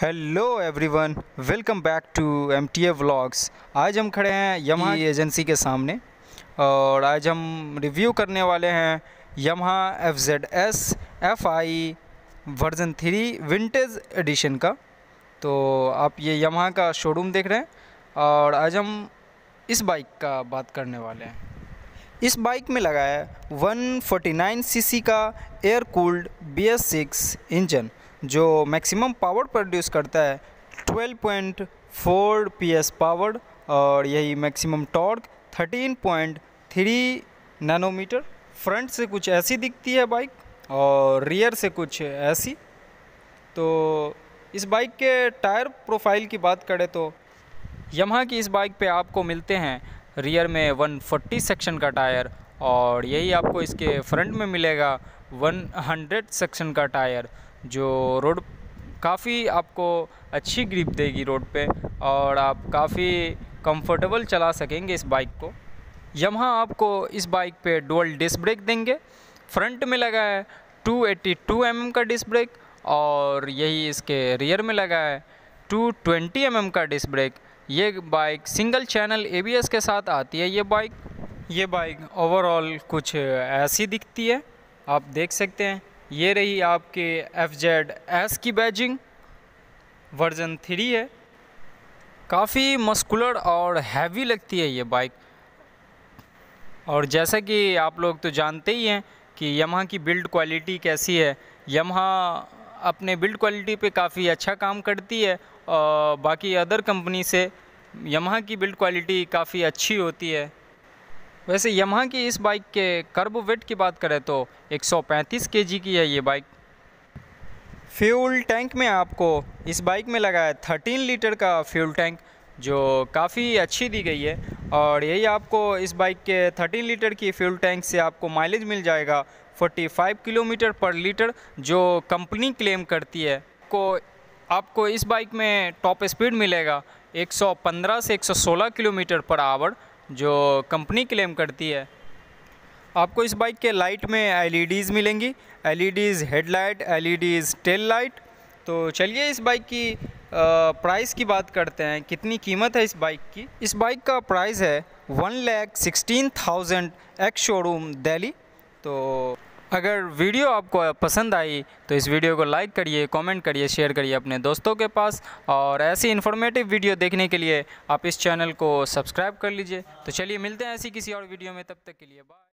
hello everyone welcome back to M T A vlogs आज हम खड़े हैं यमहा एजेंसी के सामने और आज हम रिव्यू करने वाले हैं Yamaha F Z S F I version three vintage edition का तो आप ये यमहा का शोरूम देख रहे हैं और आज हम इस बाइक का बात करने वाले हैं इस बाइक में लगा है 149 सीसी का air cooled B S six engine जो मैक्सिमम पावर प्रोड्यूस करता है 12.4 पॉइंट पावर और यही मैक्सिमम टॉर्क 13.3 नैनोमीटर फ्रंट से कुछ ऐसी दिखती है बाइक और रियर से कुछ ऐसी तो इस बाइक के टायर प्रोफाइल की बात करें तो यमहा की इस बाइक पे आपको मिलते हैं रियर में 140 सेक्शन का टायर और यही आपको इसके फ्रंट में मिलेगा 100 सेक्शन का टायर जो रोड काफ़ी आपको अच्छी ग्रिप देगी रोड पे और आप काफ़ी कंफर्टेबल चला सकेंगे इस बाइक को यहाँ आपको इस बाइक पे डुअल डिस्क ब्रेक देंगे फ्रंट में लगा है 282 एट्टी mm का डिस्क ब्रेक और यही इसके रियर में लगा है 220 ट्वेंटी mm का डिस्क ब्रेक ये बाइक सिंगल चैनल ए के साथ आती है ये बाइक ये बाइक ओवरऑल कुछ ऐसी दिखती है आप देख सकते हैं ये रही आपके एफ जेड एस की बैजिंग वर्जन थ्री है काफ़ी मस्कुलर और हैवी लगती है ये बाइक और जैसा कि आप लोग तो जानते ही हैं कि यमहा की बिल्ड क्वालिटी कैसी है यमहा अपने बिल्ड क्वालिटी पे काफ़ी अच्छा काम करती है और बाकी अदर कंपनी से यमहा की बिल्ड क्वालिटी काफ़ी अच्छी होती है वैसे यमहा की इस बाइक के कर्ब वेट की बात करें तो 135 केजी की है ये बाइक फ्यूल टैंक में आपको इस बाइक में लगा है 13 लीटर का फ्यूल टैंक जो काफ़ी अच्छी दी गई है और यही आपको इस बाइक के 13 लीटर की फ्यूल टैंक से आपको माइलेज मिल जाएगा 45 किलोमीटर पर लीटर जो कंपनी क्लेम करती है को आपको इस बाइक में टॉप स्पीड मिलेगा 115 से 116 किलोमीटर पर आवर जो कंपनी क्लेम करती है आपको इस बाइक के लाइट में एलईडीज़ मिलेंगी LEDs headlight LEDs tail light तो चलिए इस बाइक की प्राइस की बात करते हैं कितनी कीमत है इस बाइक की इस बाइक का प्राइस है one lakh sixteen thousand ex showroom Delhi तो अगर वीडियो आपको पसंद आई तो इस वीडियो को लाइक करिए कमेंट करिए शेयर करिए अपने दोस्तों के पास और ऐसी इन्फॉर्मेटिव वीडियो देखने के लिए आप इस चैनल को सब्सक्राइब कर लीजिए तो चलिए मिलते हैं ऐसी किसी और वीडियो में तब तक के लिए बाय